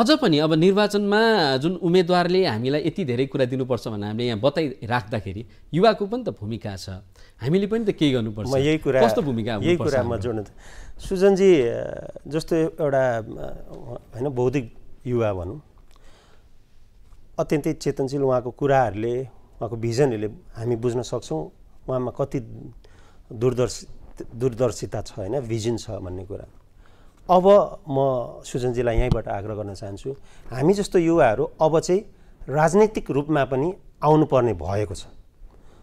अझ पनि अब निर्वाचनमा जुन उम्मेदवारले हामीलाई यति धेरै कुरा दिनुपर्छ भनेर हामीले यहाँ बताइराख्दाखेरि युवाको पनि त भूमिका छ हामीले पनि त केही गर्नुपर्छ यही कुरा कस्तो भूमिका यही कुरा म जोड्नु सुजनजी जस्तो एउटा होइन बौद्धिक युवा भनौँ अत्यन्तै चेतनशील उहाँको कुराहरूले उहाँको भिजनहरूले हामी बुझ्न सक्छौँ उहाँमा कति दूरदर्शी दूरदर्शिता छ होइन भिजन छ भन्ने कुरा अब म सुजनजीलाई यहीँबाट आग्रह गर्न चाहन्छु हामी जस्तो युवाहरू अब चाहिँ राजनैतिक रूपमा पनि आउनुपर्ने भएको छ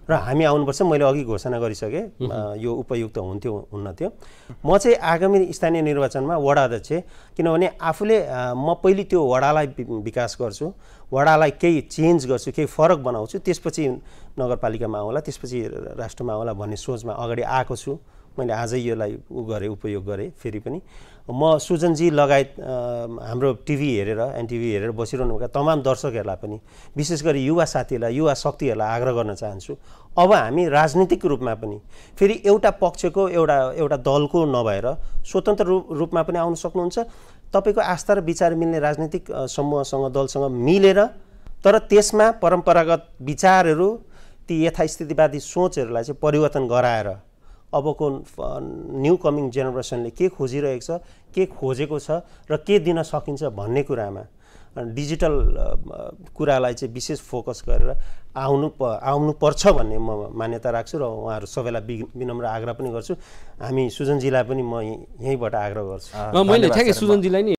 र हामी आउनुपर्छ मैले अघि घोषणा गरिसकेँ यो उपयुक्त हुन्थ्यो हुन्न थियो म चाहिँ आगामी स्थानीय निर्वाचनमा वडा अध्यक्ष किनभने आफूले म पहिले त्यो वडालाई विकास गर्छु वडालाई केही चेन्ज गर्छु केही फरक बनाउँछु त्यसपछि नगरपालिकामा आउँला त्यसपछि राष्ट्रमा आउँला भन्ने सोचमा अगाडि आएको छु मैले आजै यसलाई उ गरेँ उपयोग गरेँ फेरि पनि म सुजनजी लगायत हाम्रो टिभी हेरेर एनटिभी हेरेर बसिरहनुभएका तमाम दर्शकहरूलाई पनि विशेष गरी युवा साथीहरूलाई युवा शक्तिहरूलाई आग्रह गर्न चाहन्छु अब हामी राजनीतिक रूपमा पनि फेरि एउटा पक्षको एउटा एउटा दलको नभएर स्वतन्त्र रूप रूपमा पनि आउन सक्नुहुन्छ तपाईँको आस्था र विचार मिल्ने राजनीतिक समूहसँग दलसँग मिलेर तर त्यसमा परम्परागत विचारहरू ती यथास्थितिवादी सोचहरूलाई चाहिँ परिवर्तन गराएर अबको न्यु कमिङ जेनेरेसनले के खोजिरहेको छ के खोजेको छ र के दिन सकिन्छ भन्ने कुरामा डिजिटल कुरालाई चाहिँ विशेष फोकस गरेर आउनु प आउनुपर्छ भन्ने म मान्यता राख्छु र उहाँहरू सबैलाई वि विनम्र आग्रह पनि गर्छु हामी सुजनजीलाई पनि म यहीँबाट आग्रह गर्छु मैले ठ्याक्कै सुजनजीलाई नि